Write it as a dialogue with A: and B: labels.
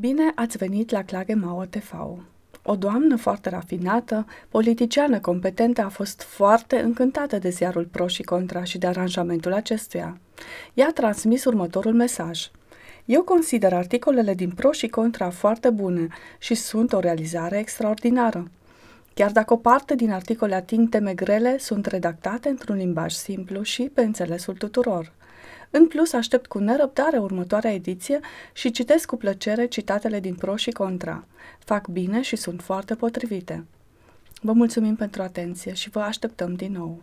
A: Bine ați venit la Mauă TV! O doamnă foarte rafinată, politiciană competentă, a fost foarte încântată de ziarul Pro și Contra și de aranjamentul acestuia. Ea a transmis următorul mesaj. Eu consider articolele din Pro și Contra foarte bune și sunt o realizare extraordinară. Chiar dacă o parte din articole ating teme grele, sunt redactate într-un limbaj simplu și pe înțelesul tuturor – în plus, aștept cu nerăbdare următoarea ediție și citesc cu plăcere citatele din pro și contra. Fac bine și sunt foarte potrivite. Vă mulțumim pentru atenție și vă așteptăm din nou!